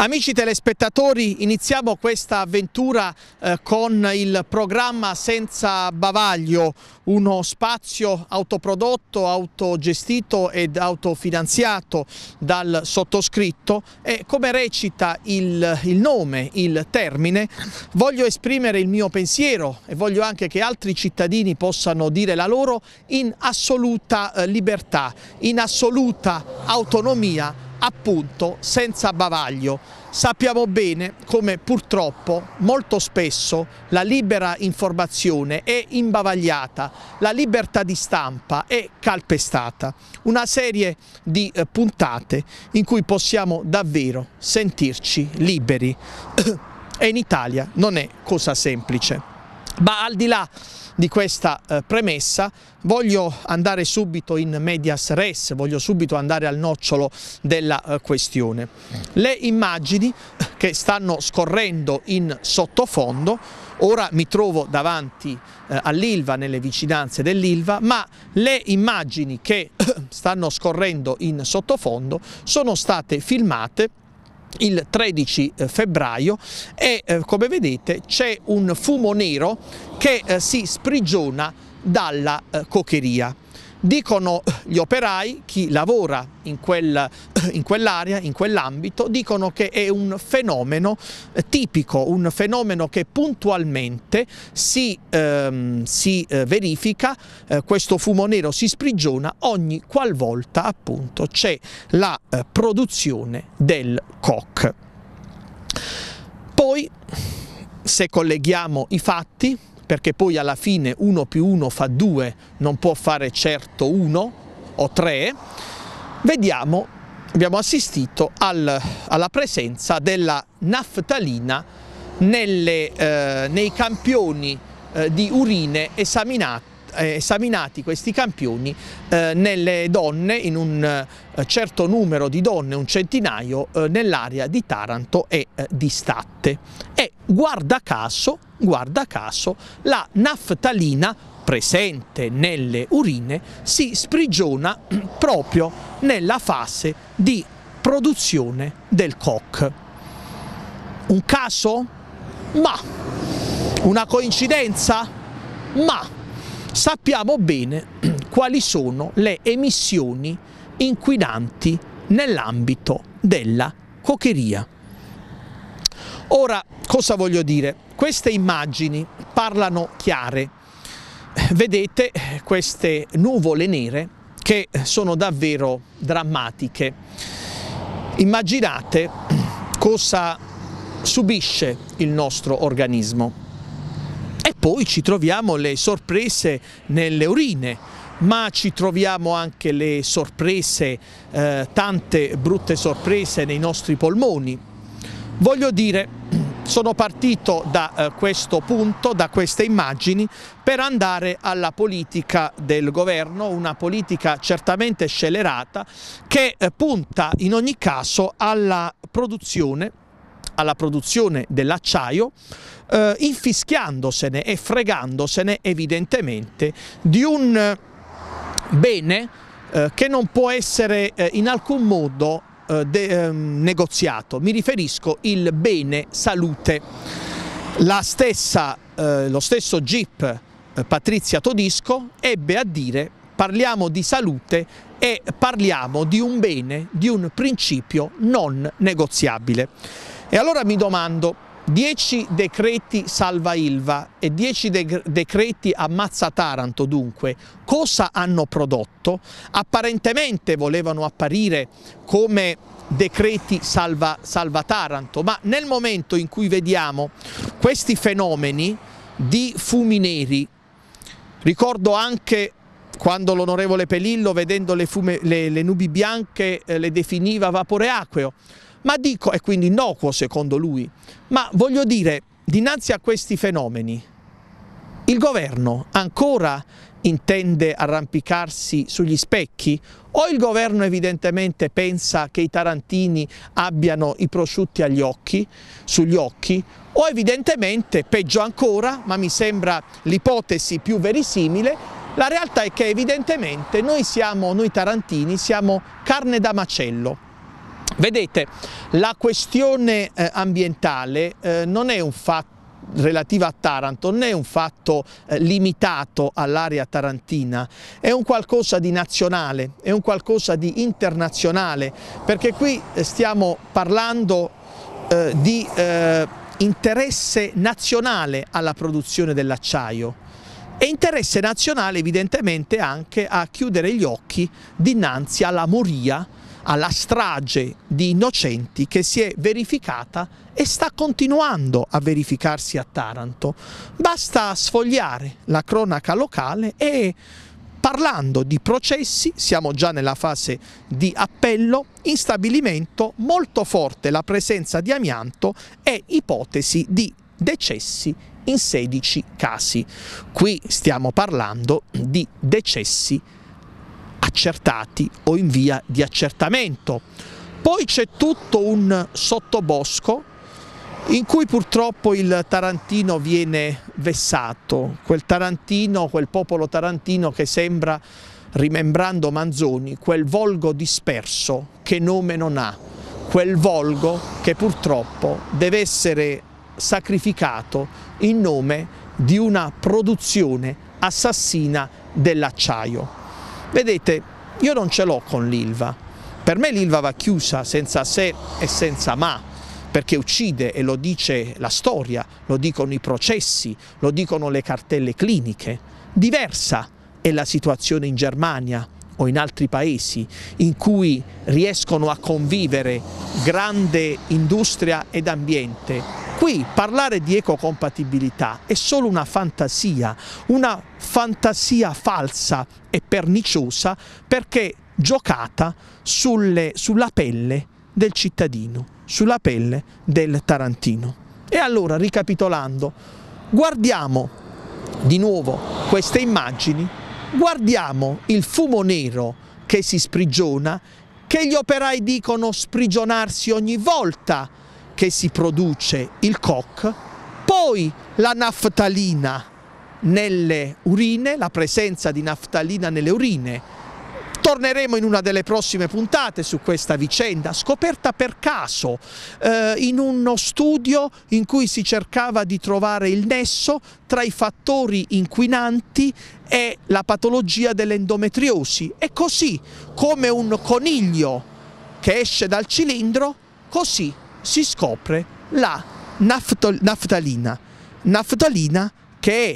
Amici telespettatori, iniziamo questa avventura eh, con il programma Senza Bavaglio, uno spazio autoprodotto, autogestito ed autofinanziato dal sottoscritto e come recita il, il nome, il termine, voglio esprimere il mio pensiero e voglio anche che altri cittadini possano dire la loro in assoluta eh, libertà, in assoluta autonomia appunto senza bavaglio. Sappiamo bene come purtroppo molto spesso la libera informazione è imbavagliata, la libertà di stampa è calpestata. Una serie di eh, puntate in cui possiamo davvero sentirci liberi e in Italia non è cosa semplice. Ma al di là di questa eh, premessa voglio andare subito in medias res, voglio subito andare al nocciolo della eh, questione. Le immagini eh, che stanno scorrendo in sottofondo, ora mi trovo davanti all'Ilva, nelle vicinanze dell'Ilva, ma le immagini che stanno scorrendo in sottofondo sono state filmate il 13 eh, febbraio e eh, come vedete c'è un fumo nero che eh, si sprigiona dalla coccheria. Dicono gli operai, chi lavora in, quel, in quell'area, in quell'ambito, dicono che è un fenomeno eh, tipico, un fenomeno che puntualmente si, ehm, si eh, verifica, eh, questo fumo nero si sprigiona ogni qualvolta appunto c'è la eh, produzione del coc. Poi se colleghiamo i fatti perché poi alla fine 1 più 1 fa 2, non può fare certo 1 o 3, vediamo, abbiamo assistito al, alla presenza della naftalina nelle, eh, nei campioni eh, di urine esaminate eh, esaminati questi campioni eh, nelle donne, in un eh, certo numero di donne, un centinaio, eh, nell'area di Taranto e eh, di Statte. E guarda caso, guarda caso, la naftalina presente nelle urine si sprigiona proprio nella fase di produzione del COC. Un caso? Ma! Una coincidenza? Ma! Sappiamo bene quali sono le emissioni inquinanti nell'ambito della cocheria. Ora, Cosa voglio dire? Queste immagini parlano chiare. Vedete eh, queste nuvole nere che sono davvero drammatiche. Immaginate cosa subisce il nostro organismo. E poi ci troviamo le sorprese nelle urine, ma ci troviamo anche le sorprese, eh, tante brutte sorprese nei nostri polmoni. Voglio dire, sono partito da eh, questo punto, da queste immagini, per andare alla politica del governo, una politica certamente scelerata che eh, punta in ogni caso alla produzione alla produzione dell'acciaio, eh, infischiandosene e fregandosene evidentemente di un eh, bene eh, che non può essere eh, in alcun modo eh, ehm, negoziato, mi riferisco il bene salute. La Stessa, eh, lo stesso GIP eh, Patrizia Todisco ebbe a dire parliamo di salute e parliamo di un bene, di un principio non negoziabile. E allora mi domando, 10 decreti salva Ilva e 10 de decreti ammazza Taranto dunque cosa hanno prodotto? Apparentemente volevano apparire come decreti salva, salva Taranto, ma nel momento in cui vediamo questi fenomeni di fumi neri, ricordo anche quando l'onorevole Pelillo vedendo le, fume, le, le nubi bianche eh, le definiva vapore acqueo, ma dico, e quindi innocuo secondo lui, ma voglio dire, dinanzi a questi fenomeni, il governo ancora intende arrampicarsi sugli specchi? O il governo evidentemente pensa che i tarantini abbiano i prosciutti agli occhi, sugli occhi, o evidentemente, peggio ancora, ma mi sembra l'ipotesi più verisimile, la realtà è che evidentemente noi siamo, noi tarantini, siamo carne da macello. Vedete, la questione eh, ambientale eh, non è un fatto relativa a Taranto non è un fatto eh, limitato all'area tarantina, è un qualcosa di nazionale, è un qualcosa di internazionale, perché qui eh, stiamo parlando eh, di interesse nazionale alla produzione dell'acciaio e interesse nazionale evidentemente anche a chiudere gli occhi dinanzi alla moria alla strage di innocenti che si è verificata e sta continuando a verificarsi a Taranto. Basta sfogliare la cronaca locale e parlando di processi, siamo già nella fase di appello, in stabilimento molto forte la presenza di amianto e ipotesi di decessi in 16 casi. Qui stiamo parlando di decessi accertati o in via di accertamento. Poi c'è tutto un sottobosco in cui purtroppo il tarantino viene vessato, quel tarantino, quel popolo tarantino che sembra, rimembrando Manzoni, quel volgo disperso che nome non ha, quel volgo che purtroppo deve essere sacrificato in nome di una produzione assassina dell'acciaio. Vedete, io non ce l'ho con l'Ilva, per me l'Ilva va chiusa senza se e senza ma, perché uccide e lo dice la storia, lo dicono i processi, lo dicono le cartelle cliniche. Diversa è la situazione in Germania o in altri paesi in cui riescono a convivere grande industria ed ambiente Qui parlare di ecocompatibilità è solo una fantasia, una fantasia falsa e perniciosa perché giocata sulle, sulla pelle del cittadino, sulla pelle del tarantino. E allora, ricapitolando, guardiamo di nuovo queste immagini, guardiamo il fumo nero che si sprigiona, che gli operai dicono sprigionarsi ogni volta che si produce il COC, poi la naftalina nelle urine, la presenza di naftalina nelle urine. Torneremo in una delle prossime puntate su questa vicenda, scoperta per caso eh, in uno studio in cui si cercava di trovare il nesso tra i fattori inquinanti e la patologia dell'endometriosi. E così, come un coniglio che esce dal cilindro, così si scopre la naftol- naftalina, naftalina che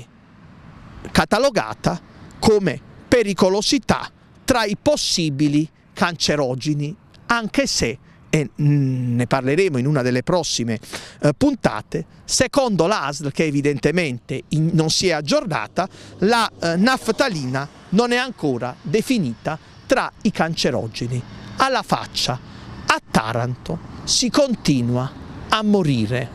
è catalogata come pericolosità tra i possibili cancerogeni, anche se, e ne parleremo in una delle prossime eh, puntate, secondo l'ASL, che evidentemente in, non si è aggiornata, la eh, naftalina non è ancora definita tra i cancerogeni. Alla faccia! a Taranto si continua a morire.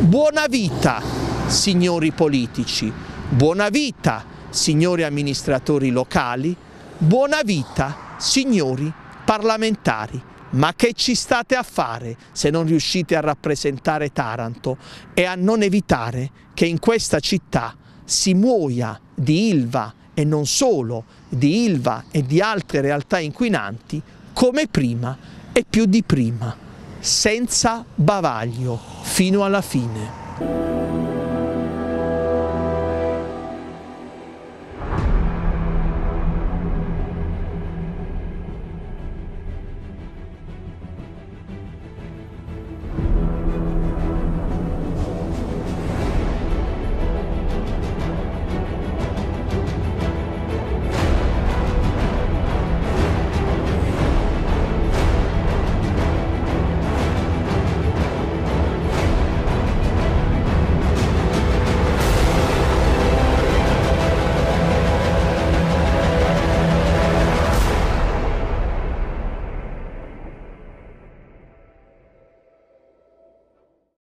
Buona vita, signori politici, buona vita, signori amministratori locali, buona vita, signori parlamentari. Ma che ci state a fare se non riuscite a rappresentare Taranto e a non evitare che in questa città si muoia di Ilva e non solo, di Ilva e di altre realtà inquinanti come prima e più di prima, senza bavaglio, fino alla fine.